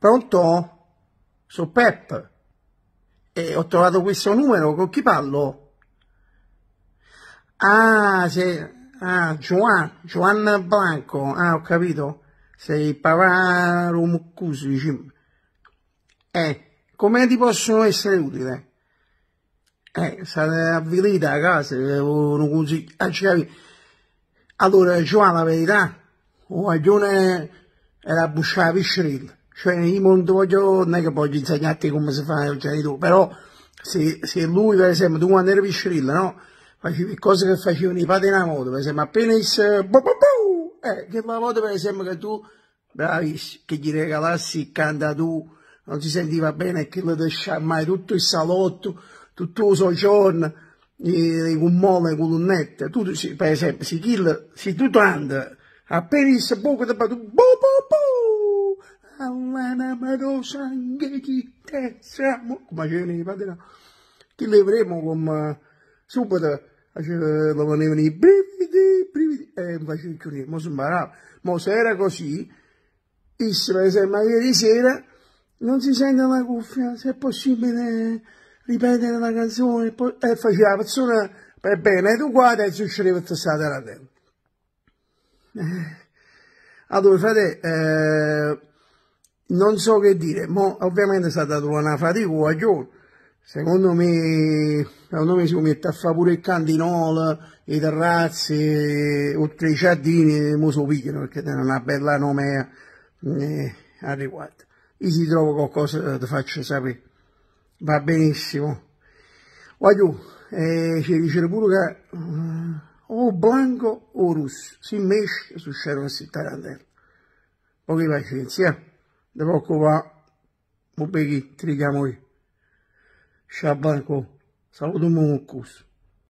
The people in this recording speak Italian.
Pronto? Sono Pep. E ho trovato questo numero, con chi parlo? Ah, sei... Ah, Joan, Joan Blanco. Ah, ho capito. Sei Pavaro Muccusi. Eh, come ti possono essere utile? Eh, state avvilita a casa, non così... Ah, allora, Joan, la verità, un oh, era a busciare la piscerella cioè io non voglio, non è che voglio insegnarti come si fa il genitore, però se, se, lui per esempio, tu quando eri piscirilla, no? Facevi cose che facevano i padri in moto, per esempio appena disse, bu, bu, bu, eh, che la moto per esempio che tu, bravi, che gli regalassi canta tu, non si sentiva bene, che lo lasciava mai tutto il salotto, tutto il soggiorno, le gommole, le lunette, tutto, per esempio, si kill, si tutto anda, appena disse, boh, boh, boh, boh, amaro sangue di te siamo, come dicevano i padri, ti leveremo con eh, subito, eh, lo venivano i brividi, brividi, e facevi chiudere, ma sembrava, ma se era così, Israele, se ma ieri sera non si sente la cuffia, se è possibile ripetere la canzone, e faceva la persona per bene educata e succedeva tutta la tempo Allora, fratello eh, non so che dire, Mo, ovviamente è stata una fatica guaglione, secondo me, secondo me si mette a fare pure il candinolo, i terrazzi, oltre i giardini, mo so pigliano perché è una bella nomea eh, a riguardo. Io si trovo qualcosa, ti faccio sapere. Va benissimo. Guagliù, eh, ci dice pure che eh, o blanco o russo, si mesce su scena questi tarantella. Pochi pazienza. Eh. D'abord qu'on va vous trigamoy. trigamo. Chabanko, ça